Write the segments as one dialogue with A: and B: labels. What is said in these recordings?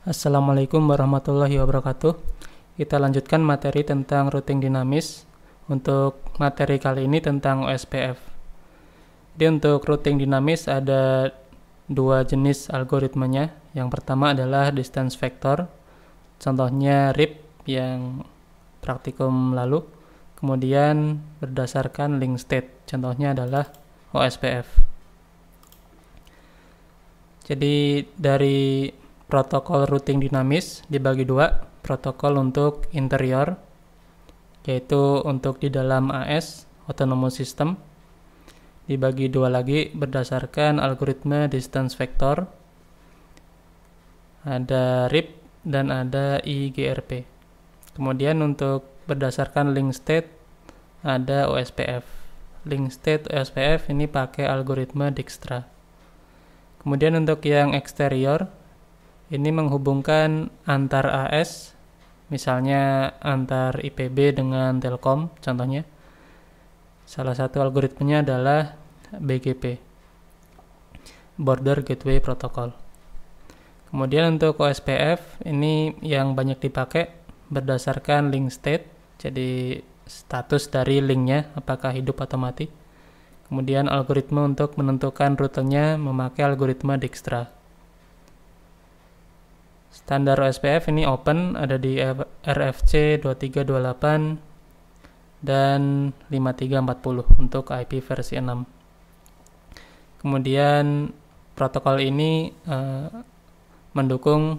A: Assalamualaikum warahmatullahi wabarakatuh. Kita lanjutkan materi tentang routing dinamis. Untuk materi kali ini tentang OSPF. Jadi untuk routing dinamis ada dua jenis algoritmanya. Yang pertama adalah distance vector. Contohnya RIP yang praktikum lalu. Kemudian berdasarkan link state. Contohnya adalah OSPF. Jadi dari protokol routing dinamis dibagi dua, protokol untuk interior, yaitu untuk di dalam AS, autonomous system, dibagi dua lagi berdasarkan algoritma distance vector, ada RIP, dan ada IGRP. Kemudian untuk berdasarkan link state, ada OSPF. Link state OSPF ini pakai algoritma Dijkstra. Kemudian untuk yang eksterior, ini menghubungkan antar AS, misalnya antar IPB dengan Telkom contohnya. Salah satu algoritmenya adalah BGP, Border Gateway Protocol. Kemudian untuk OSPF, ini yang banyak dipakai berdasarkan link state, jadi status dari linknya, apakah hidup atau mati. Kemudian algoritma untuk menentukan rutenya memakai algoritma Dijkstra standar OSPF ini open ada di RFC 2328 dan 5340 untuk IP versi 6 kemudian protokol ini uh, mendukung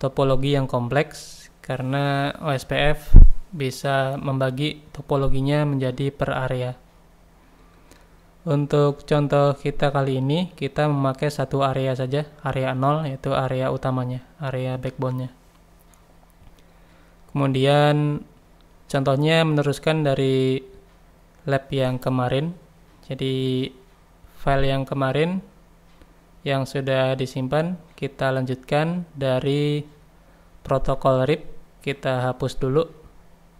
A: topologi yang kompleks karena OSPF bisa membagi topologinya menjadi per area untuk contoh kita kali ini, kita memakai satu area saja, area 0 yaitu area utamanya, area backbone-nya. Kemudian contohnya meneruskan dari lab yang kemarin. Jadi file yang kemarin yang sudah disimpan, kita lanjutkan dari protokol RIP, kita hapus dulu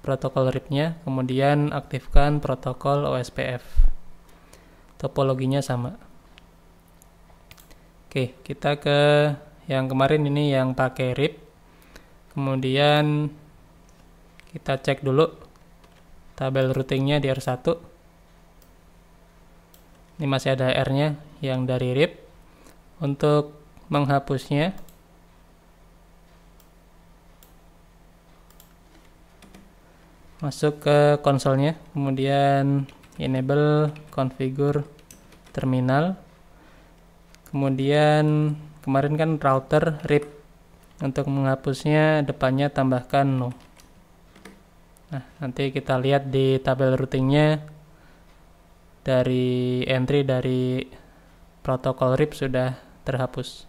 A: protokol RIP-nya, kemudian aktifkan protokol OSPF topologinya sama oke kita ke yang kemarin ini yang pakai RIP. kemudian kita cek dulu tabel routingnya di R1 ini masih ada R nya yang dari RIP. untuk menghapusnya masuk ke konsolnya kemudian enable configure terminal kemudian kemarin kan router rip untuk menghapusnya depannya tambahkan no nah nanti kita lihat di tabel routingnya dari entry dari protokol RIP sudah terhapus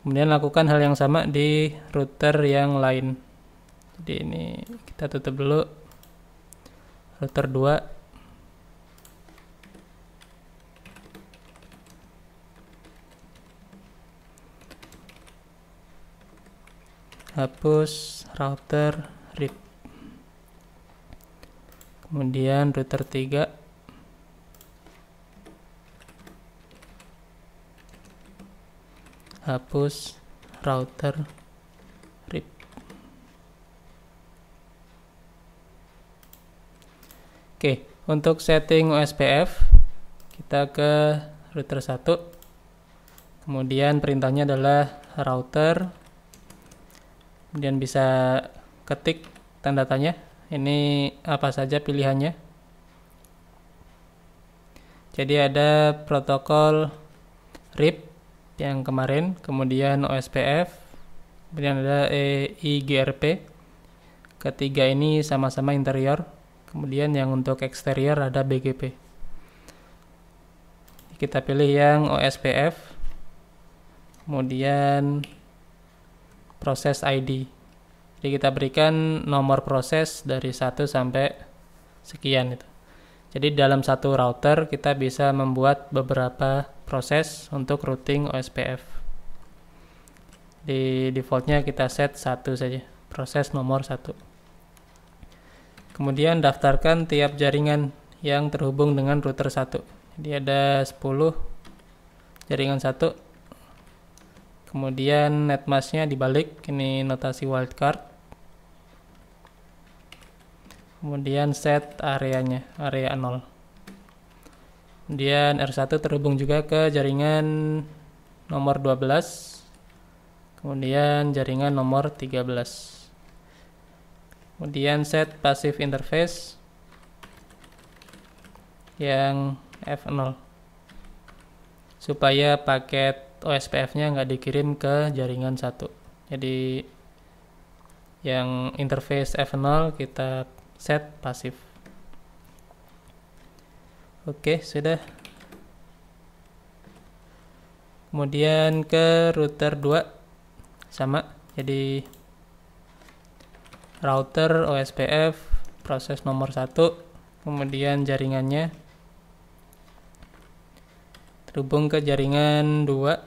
A: kemudian lakukan hal yang sama di router yang lain jadi ini kita tutup dulu router 2 hapus router rip kemudian router 3 hapus router Oke, untuk setting OSPF kita ke router 1. Kemudian perintahnya adalah router. Kemudian bisa ketik tanda tanya. Ini apa saja pilihannya. Jadi ada protokol RIP yang kemarin, kemudian OSPF, kemudian ada EIGRP Ketiga ini sama-sama interior kemudian yang untuk eksterior ada BGP kita pilih yang OSPF kemudian proses ID jadi kita berikan nomor proses dari 1 sampai sekian itu jadi dalam satu router kita bisa membuat beberapa proses untuk routing OSPF di defaultnya kita set satu saja proses nomor satu Kemudian daftarkan tiap jaringan yang terhubung dengan router 1. Jadi ada 10 jaringan 1. Kemudian netmasknya dibalik, ini notasi wildcard. Kemudian set areanya, area 0. Kemudian R1 terhubung juga ke jaringan nomor 12. Kemudian jaringan nomor 13 kemudian set passive interface yang F0 supaya paket OSPF nya nggak dikirim ke jaringan 1 jadi yang interface F0 kita set pasif oke sudah kemudian ke router 2 sama jadi router OSPF proses nomor satu kemudian jaringannya terhubung ke jaringan dua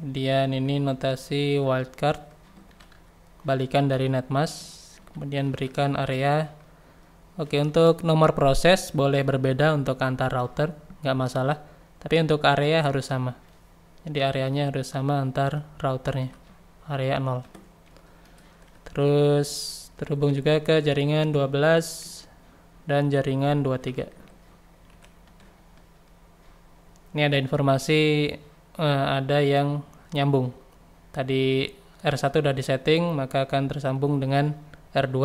A: kemudian ini notasi wildcard balikan dari netmask kemudian berikan area oke untuk nomor proses boleh berbeda untuk antar router nggak masalah tapi untuk area harus sama jadi areanya harus sama antar routernya area 0 terus terhubung juga ke jaringan 12 dan jaringan 23 ini ada informasi eh, ada yang nyambung tadi R1 sudah disetting maka akan tersambung dengan R2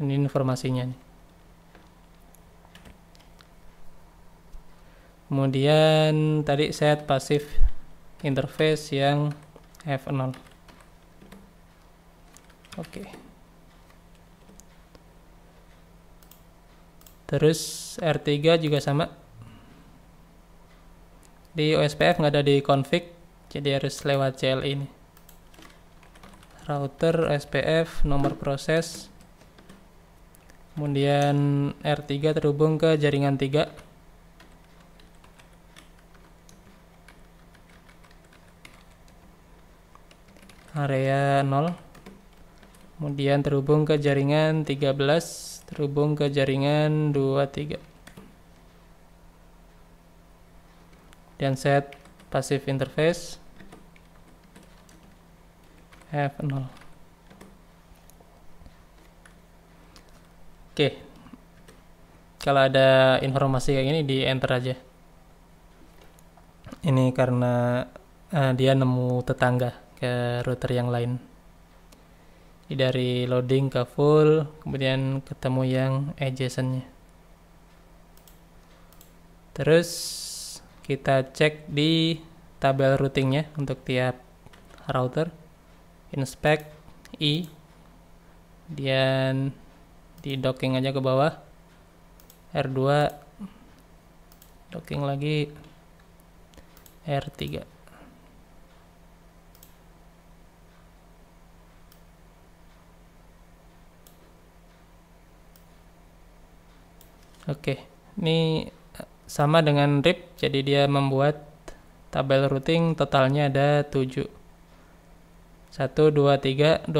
A: ini informasinya kemudian tadi set pasif interface yang F0 Oke. Okay. Terus R3 juga sama. Di OSPF nggak ada di config, jadi harus lewat CL e ini. Router OSPF nomor proses. Kemudian R3 terhubung ke jaringan 3. Area 0 kemudian terhubung ke jaringan 13 terhubung ke jaringan 23 dan set passive interface F0 oke kalau ada informasi kayak ini di enter aja ini karena uh, dia nemu tetangga ke router yang lain jadi dari loading ke full, kemudian ketemu yang adjacentnya. Terus kita cek di tabel routingnya untuk tiap router. Inspect i, kemudian di docking aja ke bawah. R2 docking lagi R3 Oke, ini eh, sama dengan RIP, jadi dia membuat tabel routing totalnya ada 7. 1, 2, 3, 12, 13, 23.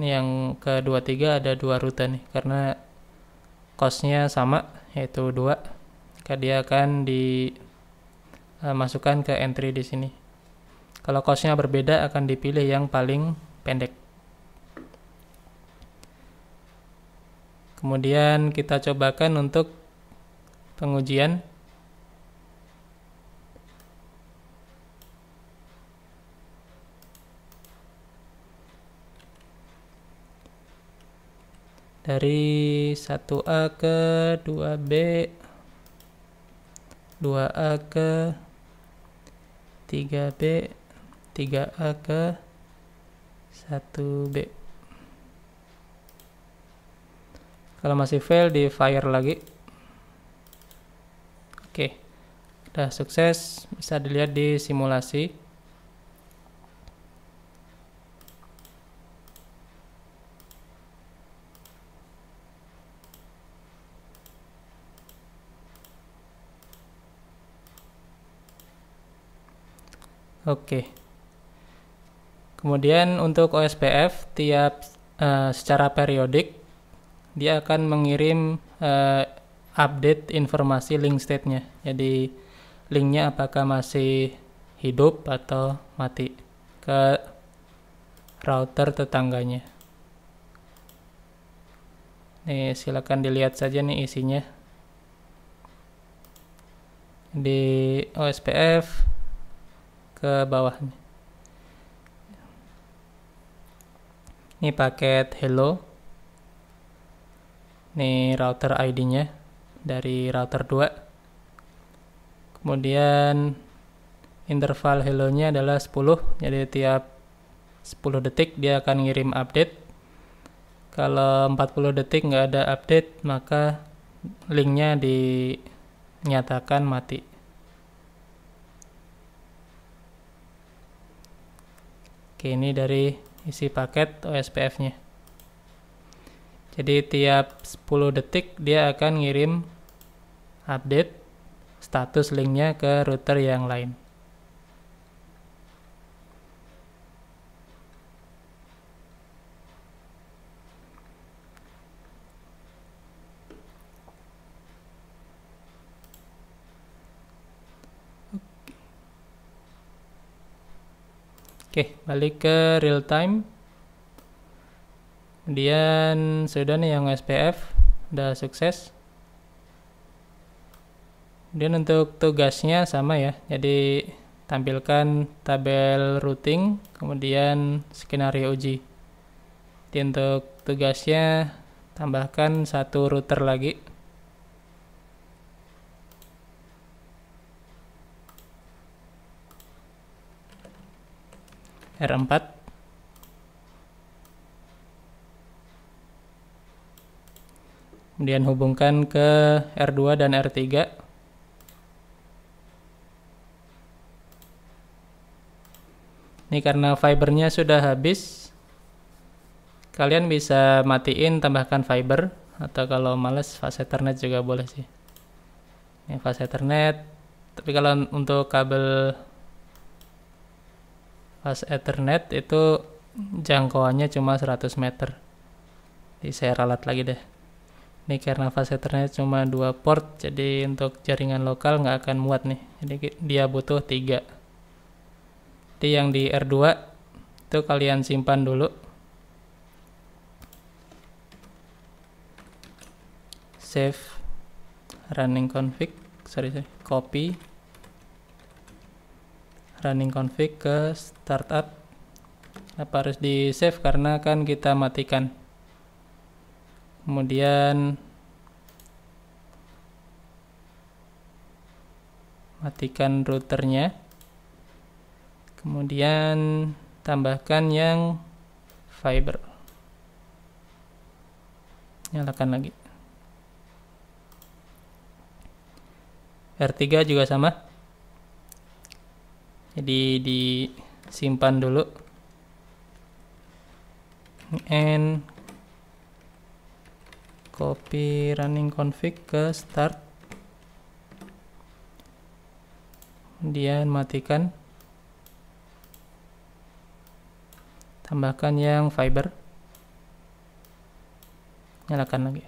A: Ini yang ke 23 ada dua rute nih, karena costnya sama, yaitu 2. Maka dia akan dimasukkan eh, ke entry di sini. Kalau costnya berbeda, akan dipilih yang paling pendek. Kemudian kita cobakan untuk pengujian. Dari 1A ke 2B, 2A ke 3B, 3A ke 1B. kalau masih fail di fire lagi oke sudah sukses bisa dilihat di simulasi Oke. Kemudian untuk OSPF tiap uh, secara periodik dia akan mengirim uh, update informasi link state-nya. Jadi linknya apakah masih hidup atau mati ke router tetangganya. Nih, silakan dilihat saja nih isinya. Di OSPF ke bawahnya. Ini paket hello ini router ID-nya dari router 2 kemudian interval hello-nya adalah 10 jadi tiap 10 detik dia akan ngirim update kalau 40 detik nggak ada update maka linknya dinyatakan mati oke ini dari isi paket OSPF nya jadi tiap 10 detik dia akan ngirim update status linknya ke router yang lain. Oke, balik ke real time kemudian sudah nih yang SPF udah sukses kemudian untuk tugasnya sama ya jadi tampilkan tabel routing kemudian skenario uji jadi untuk tugasnya tambahkan satu router lagi R4 Kemudian hubungkan ke R2 dan R3. Ini karena fibernya sudah habis. Kalian bisa matiin tambahkan fiber atau kalau males fast ethernet juga boleh sih. Ini fast ethernet. Tapi kalau untuk kabel fast ethernet itu jangkauannya cuma 100 meter. Jadi saya ralat lagi deh ini karena fase ternyata cuma dua port jadi untuk jaringan lokal nggak akan muat nih jadi dia butuh tiga jadi yang di R2 itu kalian simpan dulu save running config sorry, sorry copy running config ke startup apa harus di save karena kan kita matikan kemudian matikan routernya kemudian tambahkan yang fiber nyalakan lagi R3 juga sama jadi disimpan dulu N copy running config ke start kemudian matikan tambahkan yang fiber nyalakan lagi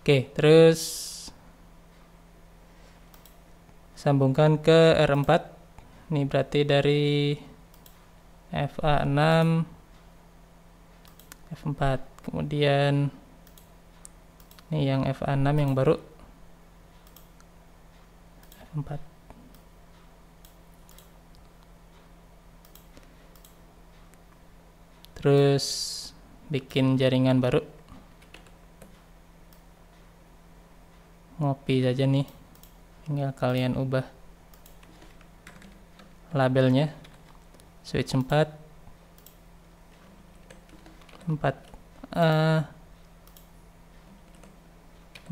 A: oke terus sambungkan ke R4 ini berarti dari FA6 F4 kemudian ini yang F6 yang baru F4 terus bikin jaringan baru ngopi saja nih tinggal kalian ubah labelnya switch 4 4 uh,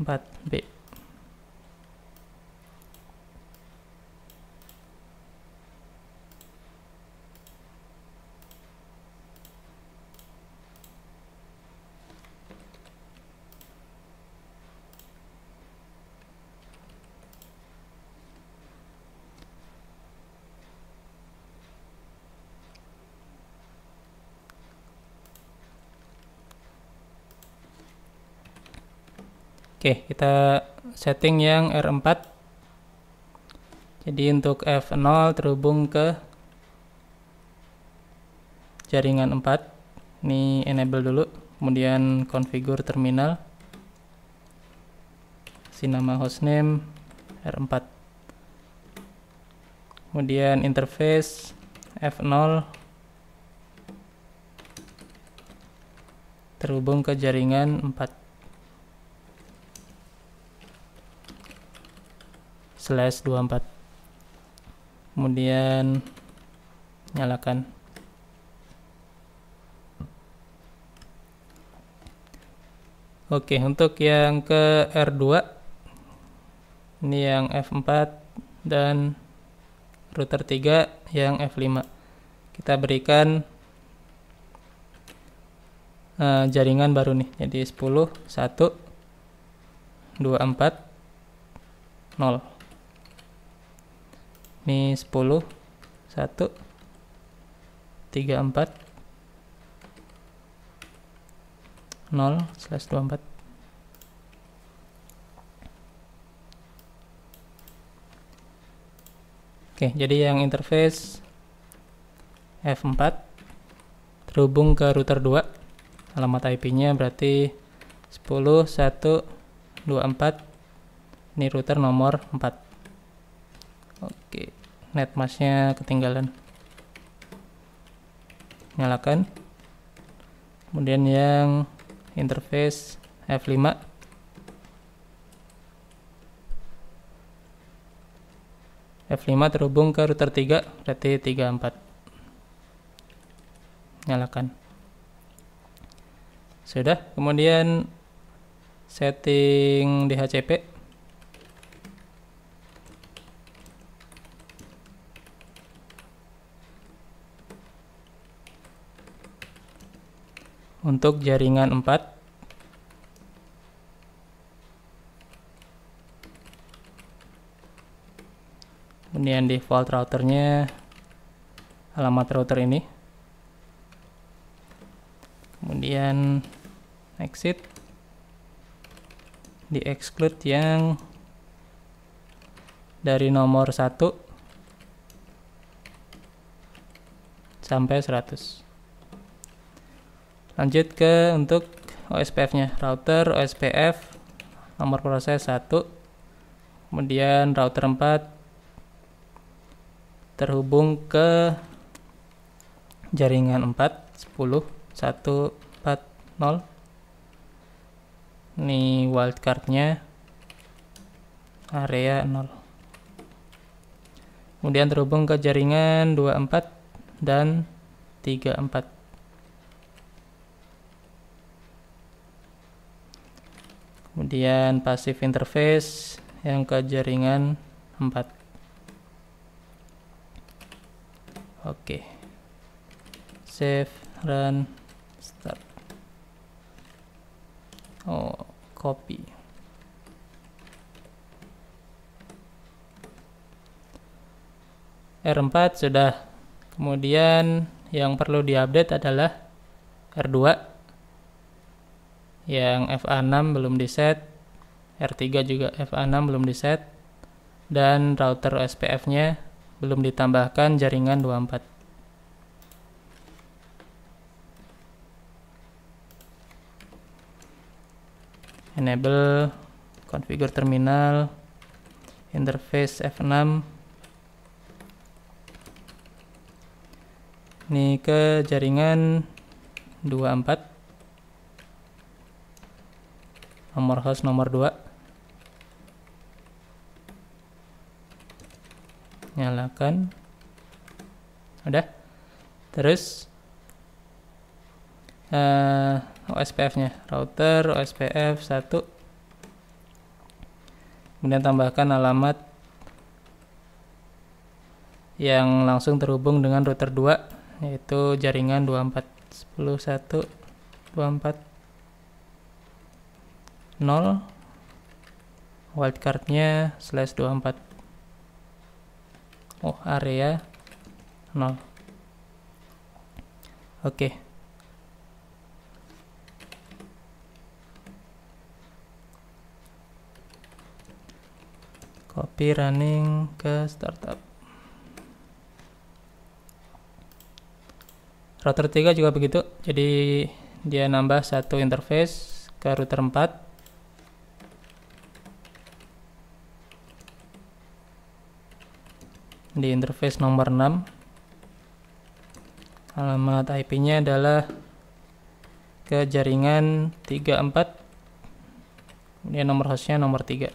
A: 4 B Oke, kita setting yang R4. Jadi untuk F0 terhubung ke jaringan 4. Ini enable dulu, kemudian configure terminal. Si nama hostname R4. Kemudian interface F0 terhubung ke jaringan 4. slash 24 kemudian nyalakan Oke, untuk yang ke R2 ini yang F4 dan router 3 yang F5. Kita berikan uh, jaringan baru nih. Jadi 10 1 2 4 0 ini 10 1 3 4 0 slash 24 oke jadi yang interface F4 terhubung ke router 2 alamat IP nya berarti 10 1 24 ini router nomor 4 net ketinggalan nyalakan kemudian yang interface F5 F5 terhubung ke router 3 berarti 34 nyalakan sudah kemudian setting DHCP untuk jaringan 4 kemudian default routernya alamat router ini kemudian exit di exclude yang dari nomor 1 sampai 100 lanjut ke untuk OSPF nya router OSPF nomor proses 1 kemudian router 4 terhubung ke jaringan 4 10 1 4 0 ini nya area 0 kemudian terhubung ke jaringan 24 dan 34 kemudian pasif interface yang ke jaringan 4 oke save run start oh copy R4 sudah kemudian yang perlu diupdate adalah R2 yang FA6 belum di set R3 juga FA6 belum di set dan router SPF nya belum ditambahkan jaringan 24 enable configure terminal interface F6 ini ke jaringan 24 nomor host nomor 2 nyalakan udah terus uh, eh, OSPF nya router OSPF 1 kemudian tambahkan alamat yang langsung terhubung dengan router 2 yaitu jaringan 24 10 1 24 0 wildcardnya slash 24 oh area ya. 0 oke okay. copy running ke startup router 3 juga begitu jadi dia nambah satu interface ke router 4 di interface nomor 6 alamat IP nya adalah ke jaringan 34 kemudian nomor hostnya nomor 3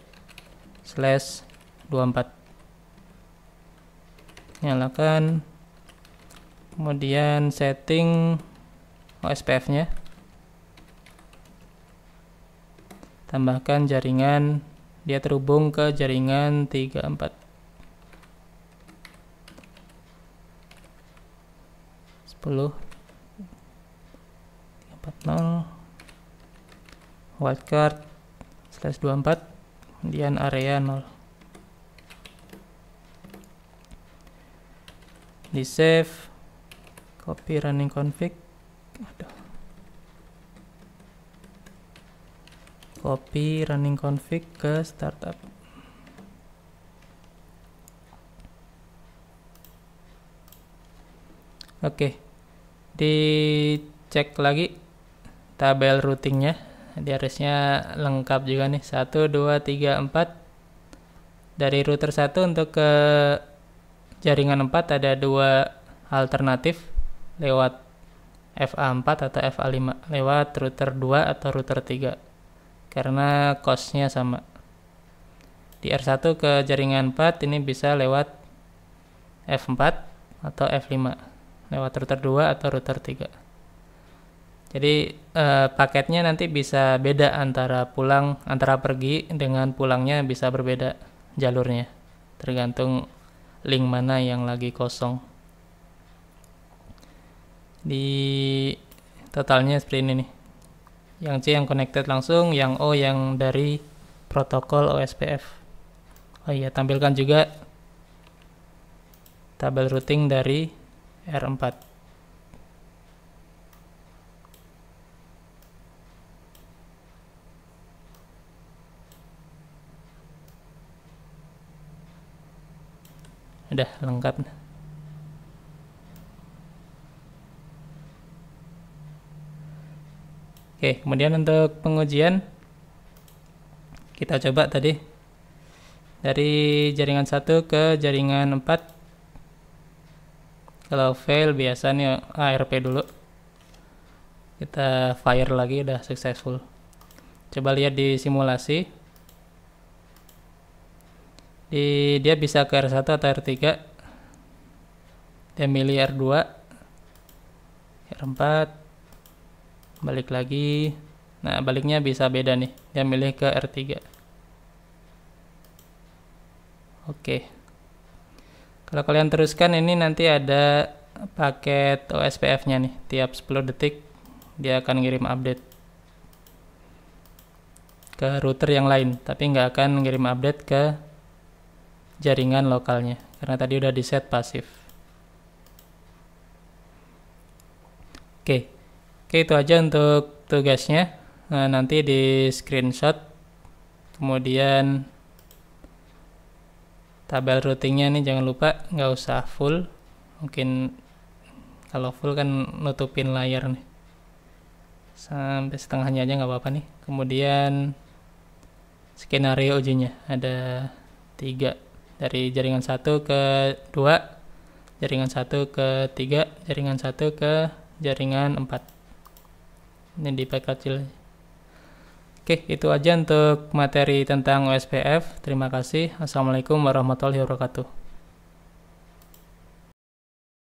A: slash 24 nyalakan kemudian setting OSPF nya tambahkan jaringan dia terhubung ke jaringan 34 10 340 wildcard slash 24 kemudian area 0 di save copy running config Aduh. copy running config ke startup oke okay dicek lagi tabel routingnya di harusnya lengkap juga nih 1, 2, 3, 4 dari router 1 untuk ke jaringan 4 ada dua alternatif lewat FA4 atau FA5 lewat router 2 atau router 3 karena costnya sama di R1 ke jaringan 4 ini bisa lewat F4 atau F5 lewat router 2 atau router 3 jadi eh, paketnya nanti bisa beda antara pulang antara pergi dengan pulangnya bisa berbeda jalurnya tergantung link mana yang lagi kosong di totalnya seperti ini nih yang C yang connected langsung, yang O yang dari protokol OSPF. Oh iya, tampilkan juga tabel routing dari R4 udah lengkap oke kemudian untuk pengujian kita coba tadi dari jaringan 1 ke jaringan 4 kalau fail biasanya ARP dulu kita fire lagi udah successful coba lihat di simulasi di dia bisa ke R1 atau R3 dia milih R2 R4 balik lagi nah baliknya bisa beda nih dia milih ke R3 oke okay. Kalau kalian teruskan ini nanti ada paket OSPF-nya nih. Tiap 10 detik dia akan ngirim update ke router yang lain, tapi nggak akan ngirim update ke jaringan lokalnya karena tadi udah di set pasif. Oke. Oke, itu aja untuk tugasnya. Nah, nanti di screenshot kemudian tabel routingnya nih jangan lupa nggak usah full mungkin kalau full kan nutupin layar nih sampai setengahnya aja nggak apa-apa nih kemudian skenario ujinya ada tiga dari jaringan satu ke dua jaringan satu ke tiga jaringan satu ke jaringan empat ini di pack kecil Oke, itu aja untuk materi tentang OSPF. Terima kasih. Assalamualaikum warahmatullahi wabarakatuh.